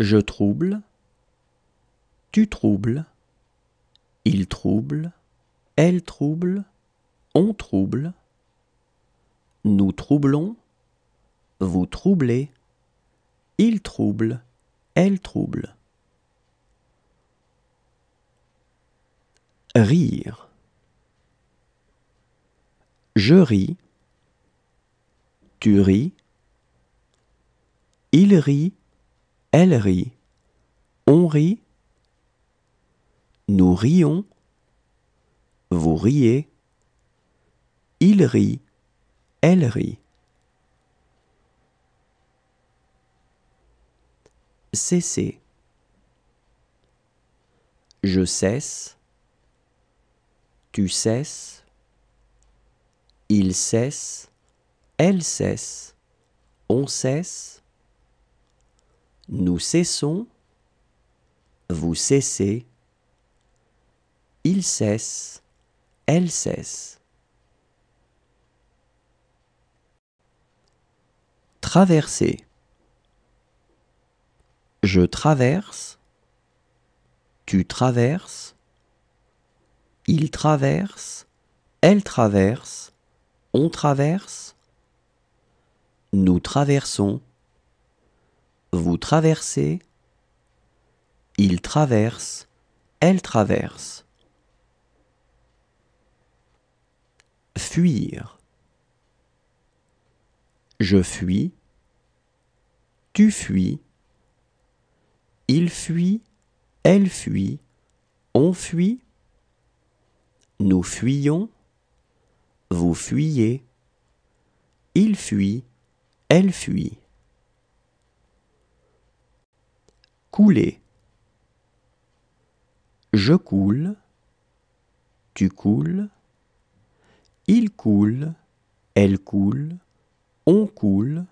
Je trouble, tu troubles, il trouble, elle trouble, on trouble, nous troublons, vous troublez, il trouble, elle trouble. Rire. Je ris, tu ris, il rit, elle rit. On rit. Nous rions. Vous riez. Il rit. Elle rit. Cessez. Je cesse. Tu cesses. Il cesse. Elle cesse. On cesse. Nous cessons, vous cessez, il cesse, elle cesse. Traverser. Je traverse, tu traverses, il traverse, elle traverse, on traverse, nous traversons. Vous traversez. Il traverse. Elle traverse. Fuir. Je fuis. Tu fuis. Il fuit. Elle fuit. On fuit. Nous fuyons. Vous fuyez. Il fuit. Elle fuit. Couler. Je coule. Tu coules. Il coule. Elle coule. On coule.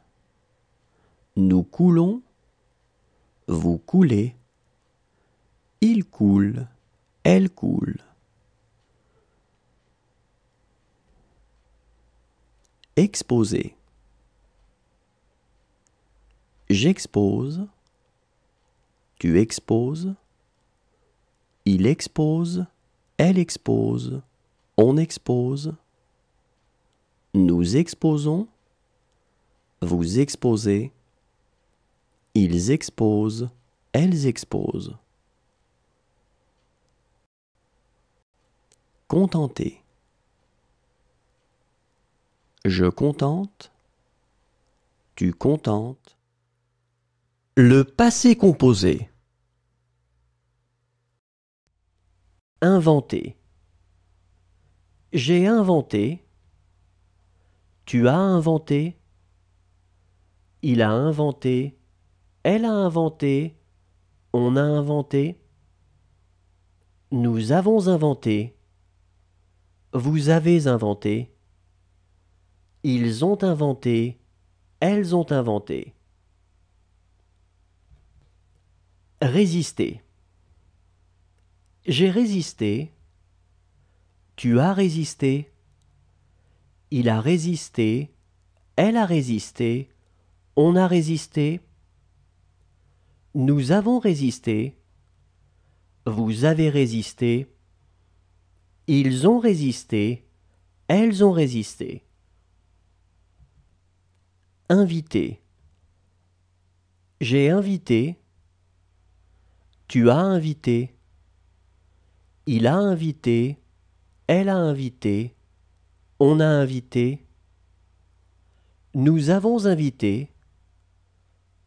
Nous coulons. Vous coulez. Il coule. Elle coule. Exposer. J'expose. Tu exposes. Il expose. Elle expose. On expose. Nous exposons. Vous exposez. Ils exposent. Elles exposent. Contenter. Je contente. Tu contentes. Le passé composé. Inventer. J'ai inventé. Tu as inventé. Il a inventé. Elle a inventé. On a inventé. Nous avons inventé. Vous avez inventé. Ils ont inventé. Elles ont inventé. Résister. J'ai résisté, tu as résisté, il a résisté, elle a résisté, on a résisté, nous avons résisté, vous avez résisté, ils ont résisté, elles ont résisté. Invité. J'ai invité. Tu as invité. Il a invité, elle a invité, on a invité, nous avons invité,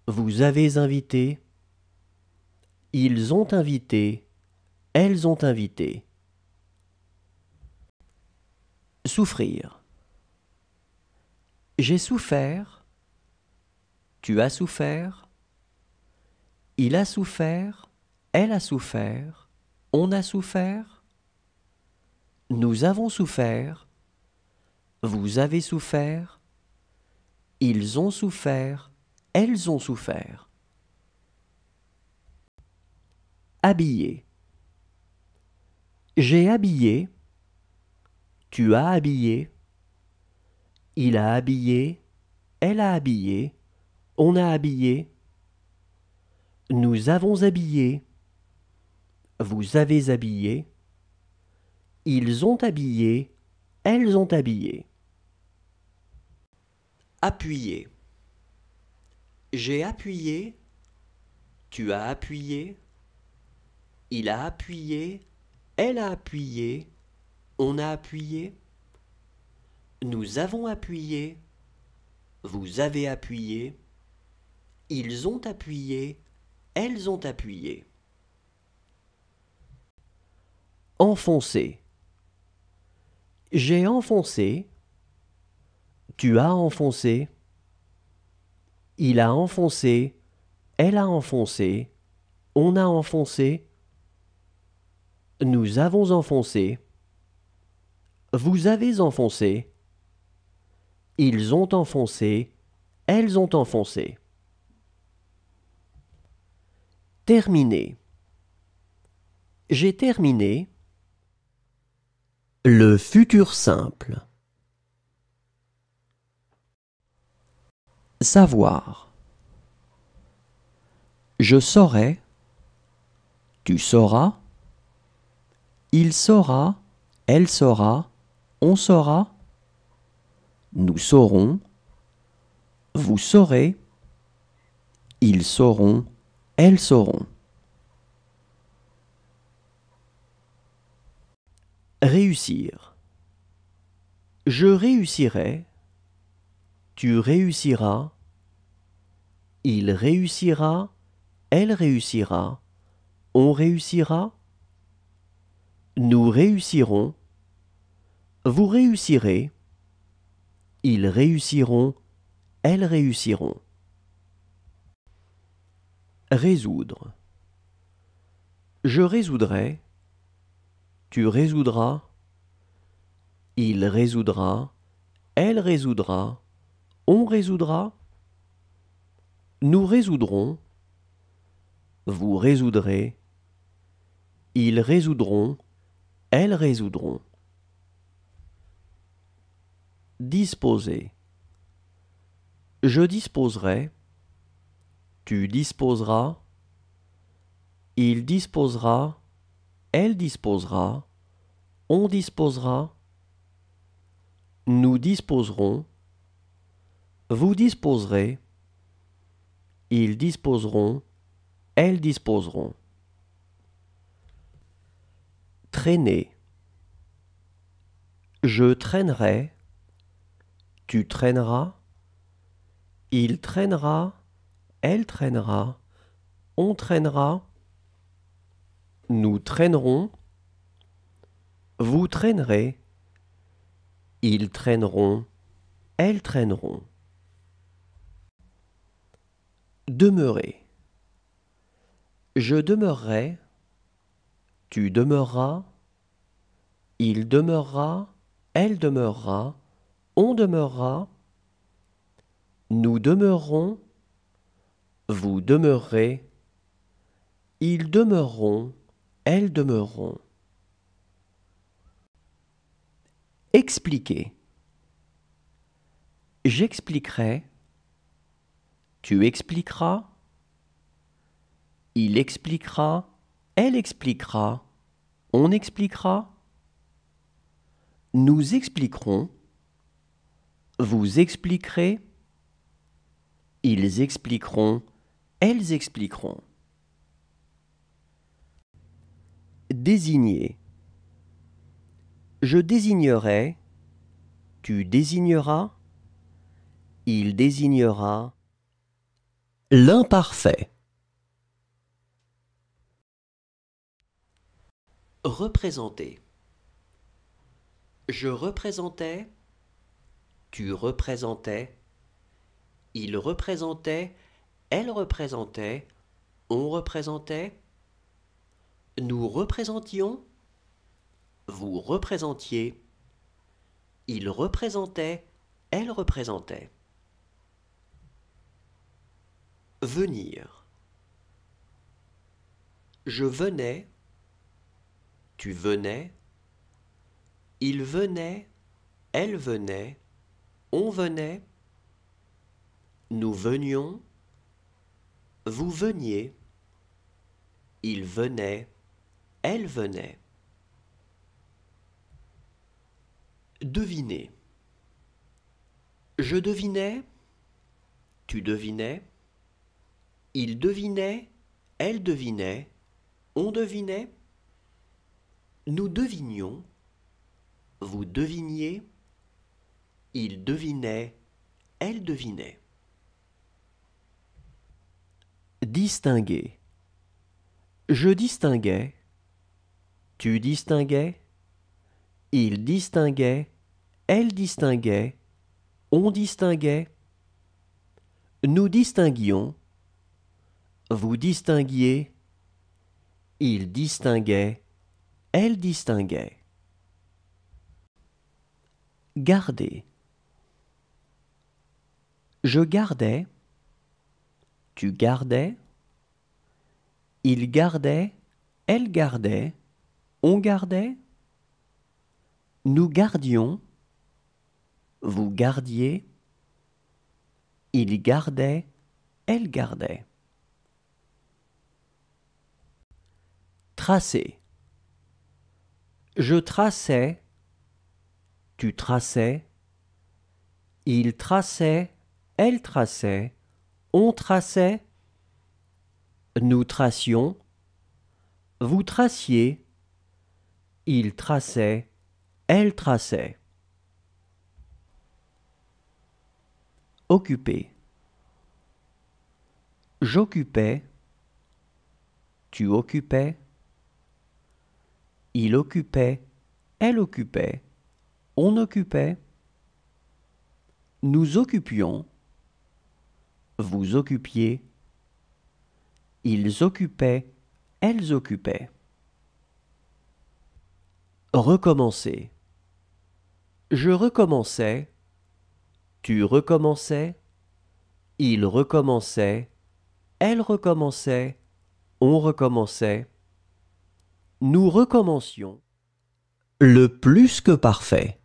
vous avez invité, ils ont invité, elles ont invité. Souffrir. J'ai souffert, tu as souffert, il a souffert, elle a souffert, on a souffert. Nous avons souffert. Vous avez souffert. Ils ont souffert. Elles ont souffert. Habillé. J'ai habillé. Tu as habillé. Il a habillé. Elle a habillé. On a habillé. Nous avons habillé vous avez habillé, ils ont habillé, elles ont habillé. Appuyer. J'ai appuyé, tu as appuyé, il a appuyé, elle a appuyé, on a appuyé, nous avons appuyé, vous avez appuyé, ils ont appuyé, elles ont appuyé enfoncer. J'ai enfoncé. Tu as enfoncé. Il a enfoncé. Elle a enfoncé. On a enfoncé. Nous avons enfoncé. Vous avez enfoncé. Ils ont enfoncé. Elles ont enfoncé. Terminé. J'ai terminé. Le futur simple. Savoir. Je saurai. Tu sauras. Il saura. Elle saura. On saura. Nous saurons. Vous saurez. Ils sauront. Elles sauront. Réussir. Je réussirai. Tu réussiras. Il réussira. Elle réussira. On réussira. Nous réussirons. Vous réussirez. Ils réussiront. Elles réussiront. Résoudre. Je résoudrai tu résoudras, il résoudra, elle résoudra, on résoudra, nous résoudrons, vous résoudrez, ils résoudront, elles résoudront. Disposer. Je disposerai, tu disposeras, il disposera, elle disposera, on disposera, nous disposerons, vous disposerez, ils disposeront, elles disposeront. Traîner. Je traînerai, tu traîneras, il traînera, elle traînera, on traînera, nous traînerons. Vous traînerez. Ils traîneront. Elles traîneront. Demeurer. Je demeurerai. Tu demeuras, Il demeurera. Elle demeurera. On demeurera. Nous demeurons. Vous demeurez. Ils demeureront elles demeureront. Expliquer. J'expliquerai. Tu expliqueras. Il expliquera. Elle expliquera. On expliquera. Nous expliquerons. Vous expliquerez. Ils expliqueront. Elles expliqueront. Désigner. Je désignerai, tu désigneras, il désignera. L'imparfait. Représenter. Je représentais, tu représentais, il représentait, elle représentait, on représentait. Nous représentions. Vous représentiez. Il représentait. Elle représentait. Venir. Je venais. Tu venais. Il venait. Elle venait. On venait. Nous venions. Vous veniez. Il venait. Elle venait. Deviner. Je devinais. Tu devinais. Il devinait. Elle devinait. On devinait. Nous devinions. Vous deviniez. Il devinait. Elle devinait. Distinguer. Je distinguais. Tu distinguais Il distinguait Elle distinguait On distinguait Nous distinguions Vous distinguiez Il distinguait Elle distinguait Garder je gardais. Tu gardais. Il gardait. Elle gardait. On gardait Nous gardions Vous gardiez Il gardait Elle gardait Tracer Je traçais Tu traçais Il traçait Elle traçait On traçait Nous tracions Vous traciez il traçait, elle traçait. Occupé. J'occupais, tu occupais, il occupait, elle occupait, on occupait, nous occupions, vous occupiez, ils occupaient, elles occupaient. Recommencer. Je recommençais. Tu recommençais. Il recommençait. Elle recommençait. On recommençait. Nous recommencions. Le plus que parfait.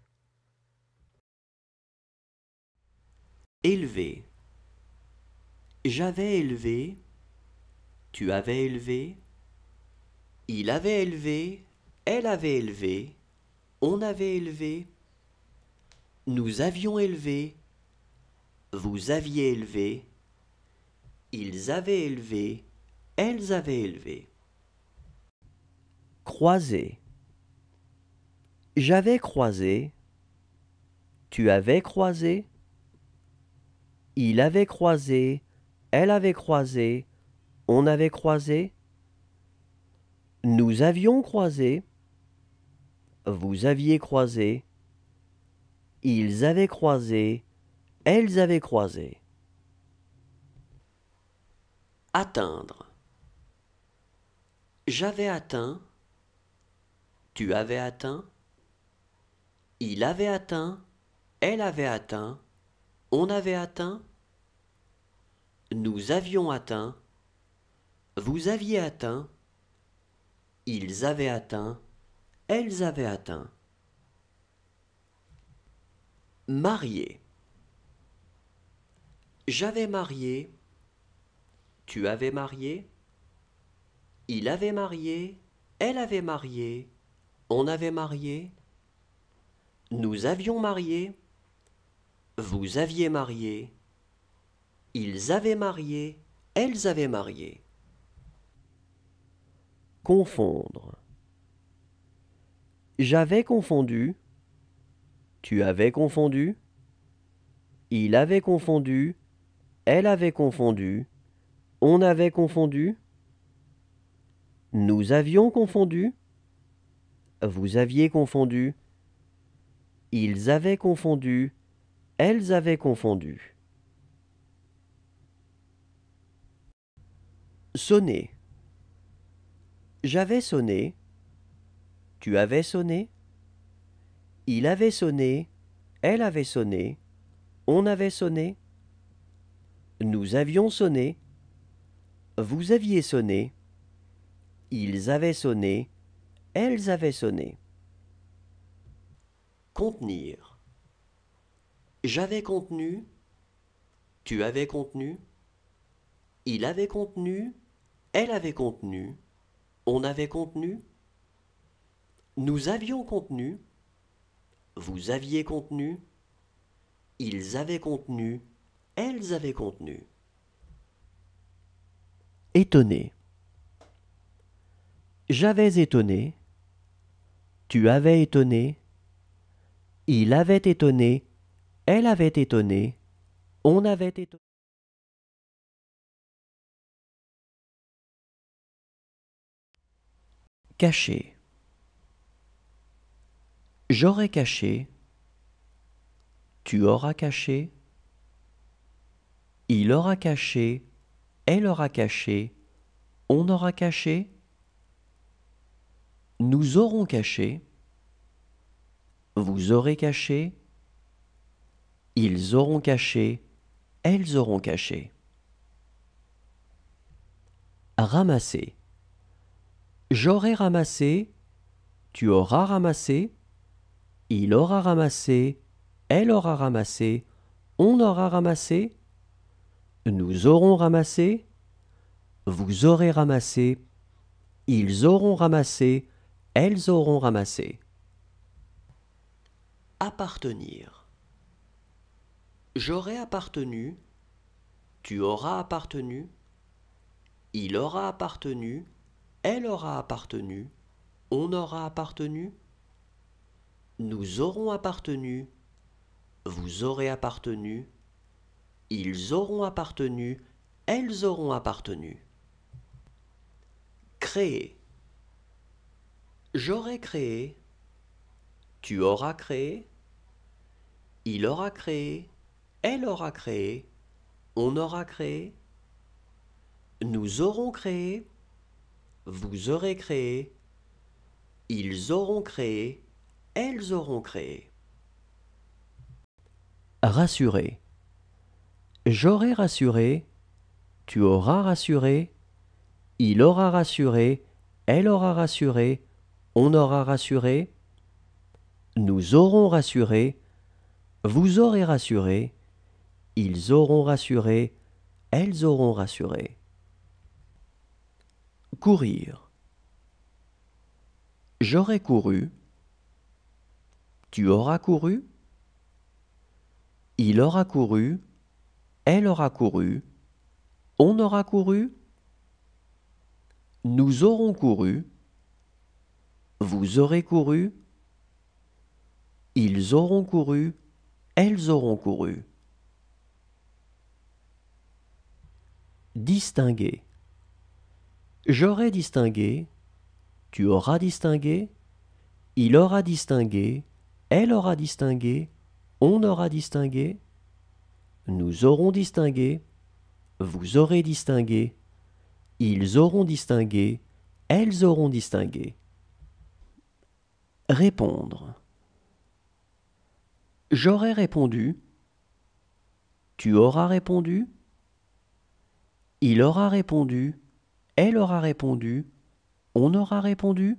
Élevé. J'avais élevé. Tu avais élevé. Il avait élevé. Elle avait élevé, on avait élevé, nous avions élevé, vous aviez élevé, ils avaient élevé, elles avaient élevé. Croisé. J'avais croisé, tu avais croisé, il avait croisé, elle avait croisé, on avait croisé, nous avions croisé, vous aviez croisé, ils avaient croisé, elles avaient croisé. Atteindre. J'avais atteint, tu avais atteint, il avait atteint, elle avait atteint, on avait atteint, nous avions atteint, vous aviez atteint, ils avaient atteint, elles avaient atteint. Marié. J'avais marié. Tu avais marié. Il avait marié. Elle avait marié. On avait marié. Nous avions marié. Vous aviez marié. Ils avaient marié. Elles avaient marié. Confondre. J'avais confondu. Tu avais confondu. Il avait confondu. Elle avait confondu. On avait confondu. Nous avions confondu. Vous aviez confondu. Ils avaient confondu. Elles avaient confondu. Sonner. J'avais sonné. Tu avais sonné Il avait sonné Elle avait sonné On avait sonné Nous avions sonné Vous aviez sonné Ils avaient sonné Elles avaient sonné Contenir J'avais contenu Tu avais contenu Il avait contenu Elle avait contenu on avait contenu nous avions contenu, vous aviez contenu, ils avaient contenu, elles avaient contenu. Étonné. J'avais étonné, tu avais étonné, il avait étonné, elle avait étonné, on avait étonné. Caché. J'aurai caché, tu auras caché, il aura caché, elle aura caché, on aura caché, nous aurons caché, vous aurez caché, ils auront caché, elles auront caché. Ramasser. J'aurai ramassé, tu auras ramassé, il aura ramassé, elle aura ramassé, on aura ramassé, nous aurons ramassé, vous aurez ramassé, ils auront ramassé, elles auront ramassé. Appartenir. J'aurai appartenu, tu auras appartenu, il aura appartenu, elle aura appartenu, on aura appartenu, nous aurons appartenu. Vous aurez appartenu. Ils auront appartenu. Elles auront appartenu. Créer. J'aurai créé. Tu auras créé. Il aura créé. Elle aura créé. On aura créé. Nous aurons créé. Vous aurez créé. Ils auront créé elles auront créé. Rassurer. J'aurai rassuré, tu auras rassuré, il aura rassuré, elle aura rassuré, on aura rassuré, nous aurons rassuré, vous aurez rassuré, ils auront rassuré, elles auront rassuré. Courir. J'aurai couru, tu auras couru Il aura couru Elle aura couru On aura couru Nous aurons couru Vous aurez couru Ils auront couru Elles auront couru Distinguer J'aurai distingué, tu auras distingué, il aura distingué, elle aura distingué, on aura distingué, nous aurons distingué, vous aurez distingué, ils auront distingué, elles auront distingué. Répondre. J'aurais répondu. Tu auras répondu. Il aura répondu. Elle aura répondu. On aura répondu.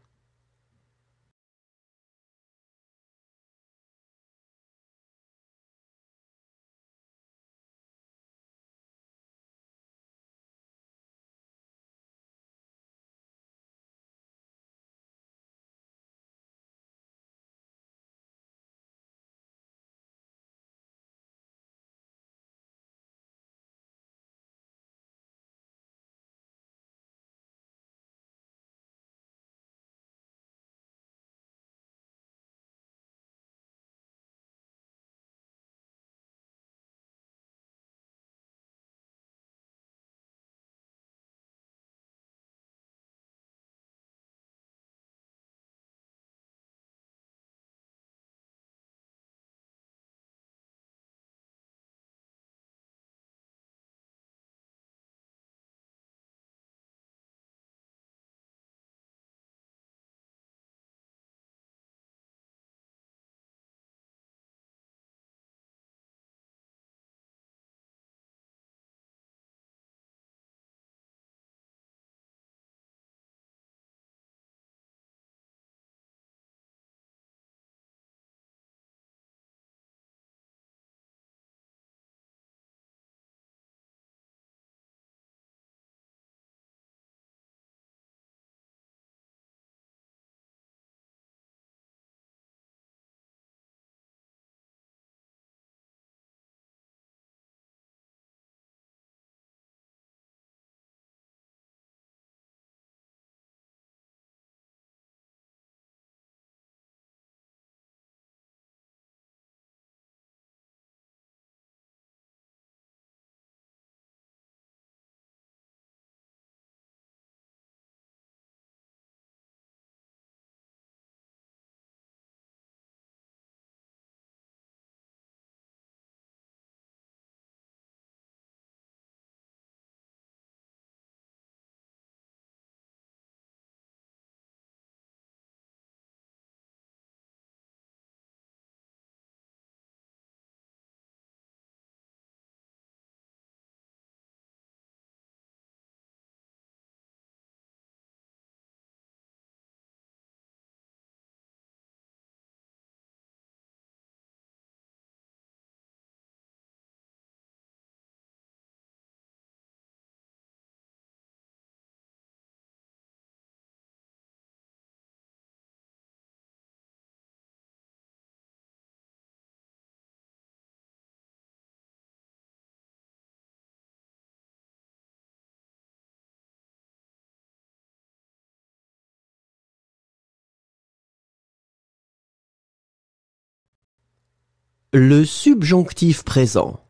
Le subjonctif présent.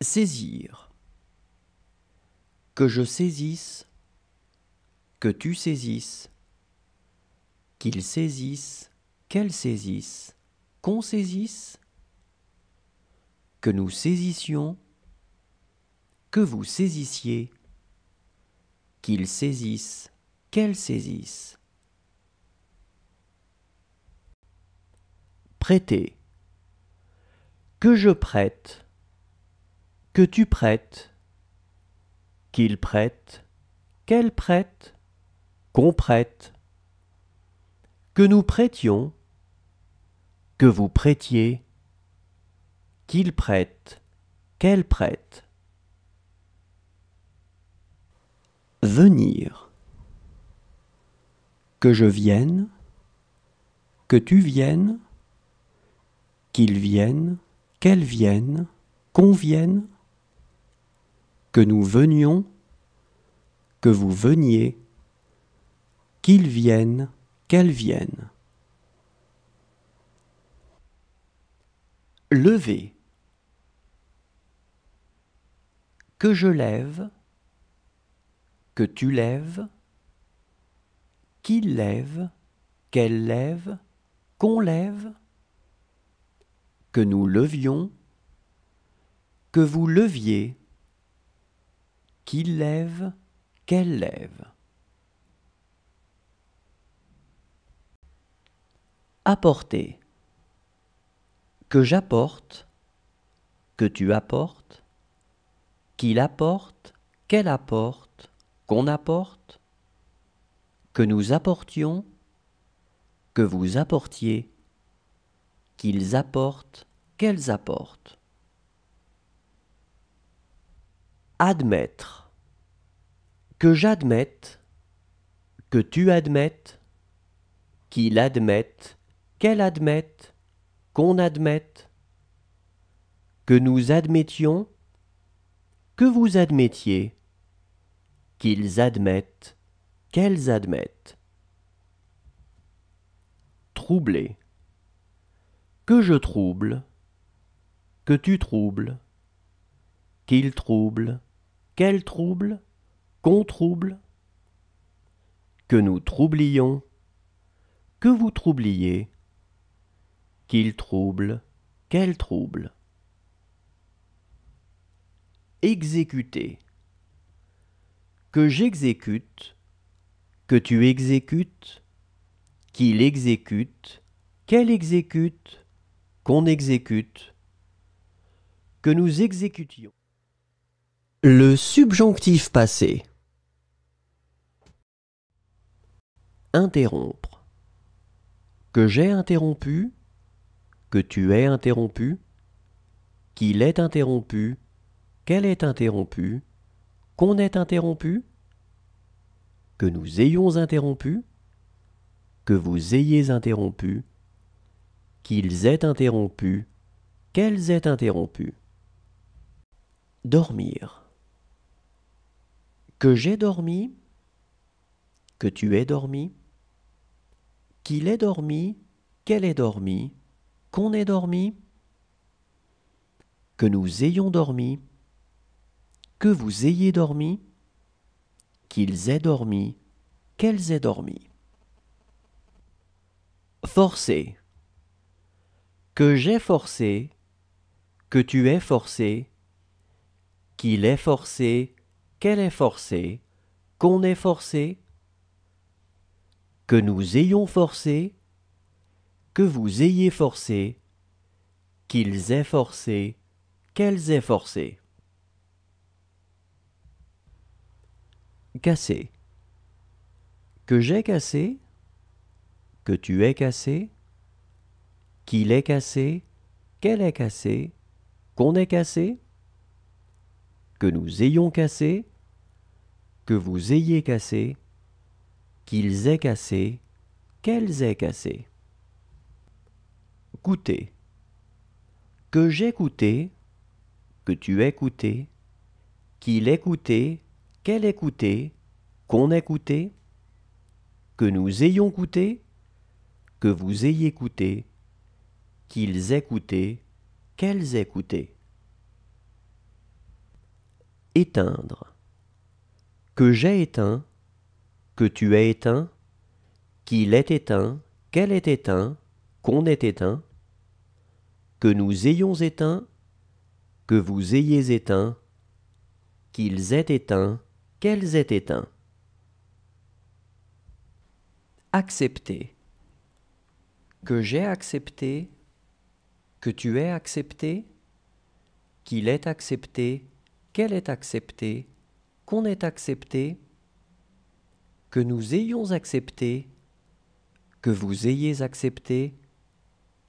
Saisir. Que je saisisse, que tu saisisses, qu'il saisisse, qu'elle saisisse, qu'on saisisse, que nous saisissions, que vous saisissiez, Qu'ils saisisse, qu'elle saisissent prêter. Que je prête. Que tu prêtes. Qu'il prête. Qu'elle prête. Qu'on prête. Que nous prêtions. Que vous prêtiez. Qu'il prête. Qu'elle prête. Venir. Que je vienne. Que tu viennes qu'ils viennent, qu'elles viennent, qu'on vienne, que nous venions, que vous veniez, qu'ils viennent, qu'elles viennent. Lever. Que je lève, que tu lèves, qu'il lève, qu'elle lève, qu'on lève que nous levions, que vous leviez, qu'il lève, qu'elle lève. Apporter. Que j'apporte, que tu apportes, qu'il apporte, qu'elle apporte, qu'on apporte, que nous apportions, que vous apportiez, qu'ils apportent, qu'elles apportent. Admettre. Que j'admette, que tu admettes, qu'il admette, qu'elle admette, qu'on admette, que nous admettions, que vous admettiez, qu'ils admettent, qu'elles admettent. Troubler que je trouble, que tu troubles, qu'il trouble, qu'elle trouble, qu'on trouble, que nous troublions, que vous troubliez, qu'il trouble, qu'elle trouble. Exécuter. Que j'exécute, que tu exécutes, qu'il exécute, qu'elle exécute, qu'on exécute, que nous exécutions. Le subjonctif passé. Interrompre. Que j'ai interrompu, que tu es interrompu, qu'il est interrompu, qu'elle est interrompue, qu'on est interrompu, que nous ayons interrompu, que vous ayez interrompu, qu'ils aient interrompu, qu'elles aient interrompu. Dormir. Que j'ai dormi, que tu aies dormi, qu'il ait dormi, qu'elle ait dormi, qu'on ait dormi, que nous ayons dormi, que vous ayez dormi, qu'ils aient dormi, qu'elles aient dormi. Forcer que j'ai forcé, que tu es forcé, qu'il est forcé, qu'elle est forcée, qu'on est forcé, que nous ayons forcé, que vous ayez forcé, qu'ils aient forcé, qu'elles aient forcé. Casser. Que j'ai cassé, que tu es cassé, qu'il est cassé, qu'elle est cassée, qu'on ait cassé, que nous ayons cassé, que vous ayez cassé, qu'ils aient cassé, qu'elles aient cassé. Coûter. Que j'ai coûté, que tu aies coûté, qu'il ait coûté, qu'elle ait coûté, qu'on ait coûté, que nous ayons coûté, que vous ayez coûté, qu'ils écoutaient, qu'elles écoutaient. Éteindre. Que j'ai éteint, que tu as éteint, qu'il est éteint, qu'elle est éteint, qu'on est éteint, que nous ayons éteint, que vous ayez éteint, qu'ils aient éteint, qu'elles aient éteint. Accepter. Que j'ai accepté, que tu es accepté, qu'il est accepté, qu'elle est acceptée, qu'on est accepté, que nous ayons accepté, que vous ayez accepté,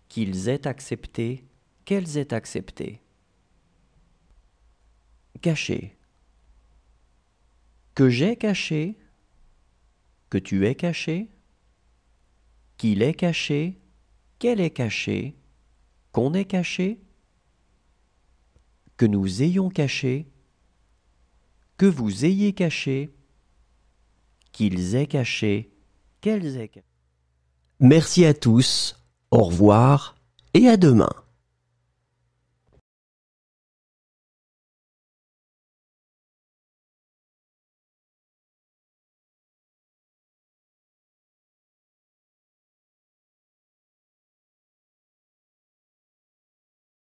qu'ils aient accepté, qu'elles aient accepté. Caché. Que j'ai caché, que tu es caché, qu'il est caché, qu'elle est cachée, qu'on ait caché, que nous ayons caché, que vous ayez caché, qu'ils aient caché, qu'elles aient caché. Merci à tous, au revoir et à demain.